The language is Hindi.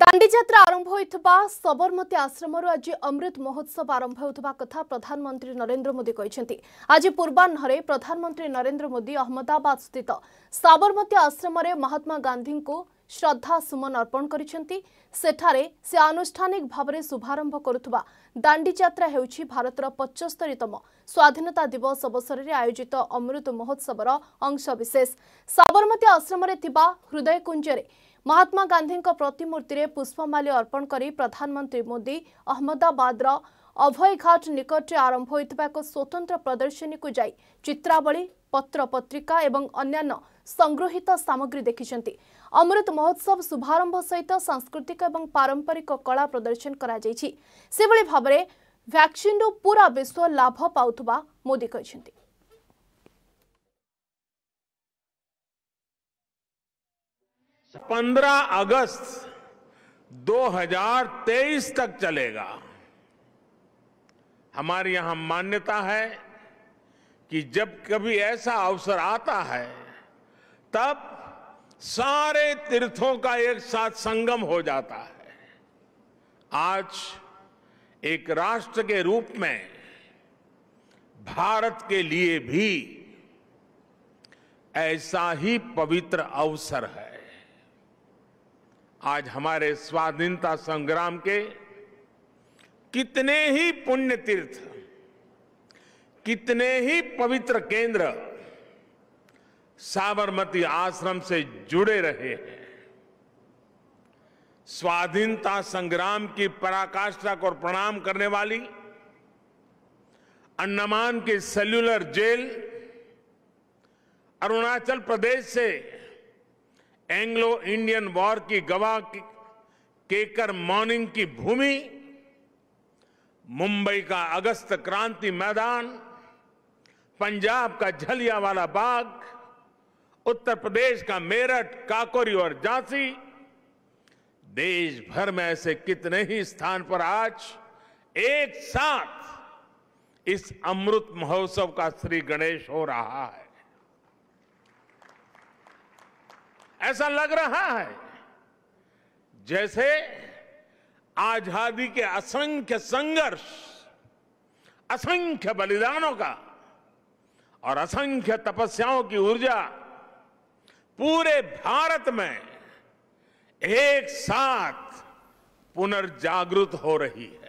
ଦାଣ୍ଡିଯାତ୍ରା ଆରମ୍ଭ ହୋଇଥିବା ସବରମତୀ ଆଶ୍ରମରୁ ଆଜି ଅମୃତ ମହୋତ୍ସବ ଆରମ୍ଭ ହେଉଥିବା କଥା ପ୍ରଧାନମନ୍ତ୍ରୀ ନରେନ୍ଦ୍ର ମୋଦି କହିଛନ୍ତି ଆଜି ପୂର୍ବାହ୍ନରେ ପ୍ରଧାନମନ୍ତ୍ରୀ ନରେନ୍ଦ୍ର ମୋଦି ଅହମ୍ମଦାବାଦ ସ୍ଥିତ ସାବରମତୀ ଆଶ୍ରମରେ ମହାତ୍ମା ଗାନ୍ଧୀଙ୍କୁ শ্রদ্ধা সুমন অর্পণ করেছেন সেঠারে সে আনুষ্ঠানিক ভাবে শুভারম্ভ করুবা দাণ্ডিযাত্রা হেউচি ভারতর পঁচস্তরীতম স্বাধীনতা দিবস অবসরের আয়োজিত অমৃত মহোৎসবর অংশবিশেষ সাবরমতী আশ্রমে থাকা হৃদয়কুঞ্জরে মহাত্মা গান্ধীଙ୍କ ପ୍ରତିମୂର୍ତ୍ତିରେ ପୁଷ୍ପମାଲ୍ୟ ଅର୍ପଣ କରି ପ୍ରଧାନମନ୍ତ୍ରୀ ମୋଦି ଅହମ୍ମଦାବାଦର ଅଭୟଘାଟ ନିକଟରେ ଆରମ୍ଭ ହୋଇଥିବା ଏକ ସ୍ୱତନ୍ତ୍ର ପ୍ରଦର୍ଶନୀକୁ ଯାଇ ଚିତ୍ରାବଳୀ ପତ୍ରପତ୍ରିକା ଏବଂ ଅନ୍ୟାନ୍ୟ संग्रहित सामग्री देखी अमृत महोत्सव शुभारंभ सहित सांस्कृतिक एवं पारंपरिक कला प्रदर्शन करसीन रु पूरा विश्व लाभ पाता मोदी पंद्रह अगस्त 2023 तक चलेगा हमारे यहां मान्यता है कि जब कभी ऐसा अवसर आता है तब सारे तीर्थों का एक साथ संगम हो जाता है आज एक राष्ट्र के रूप में भारत के लिए भी ऐसा ही पवित्र अवसर है आज हमारे स्वाधीनता संग्राम के कितने ही पुण्य तीर्थ कितने ही पवित्र केंद्र साबरमती आश्रम से जुड़े रहे हैं स्वाधीनता संग्राम की पराकाष्ठा को प्रणाम करने वाली अंडमान की सेल्यूलर जेल अरुणाचल प्रदेश से एंग्लो इंडियन वॉर की गवाह केकर मॉर्निंग की भूमि मुंबई का अगस्त क्रांति मैदान पंजाब का झलियावाला बाग उत्तर प्रदेश का मेरठ काकोरी और झांसी देश भर में ऐसे कितने ही स्थान पर आज एक साथ इस अमृत महोत्सव का श्री गणेश हो रहा है ऐसा लग रहा है जैसे आजादी के असंख्य संघर्ष असंख्य बलिदानों का और असंख्य तपस्याओं की ऊर्जा पूरे भारत में एक साथ पुनर्जागृत हो रही है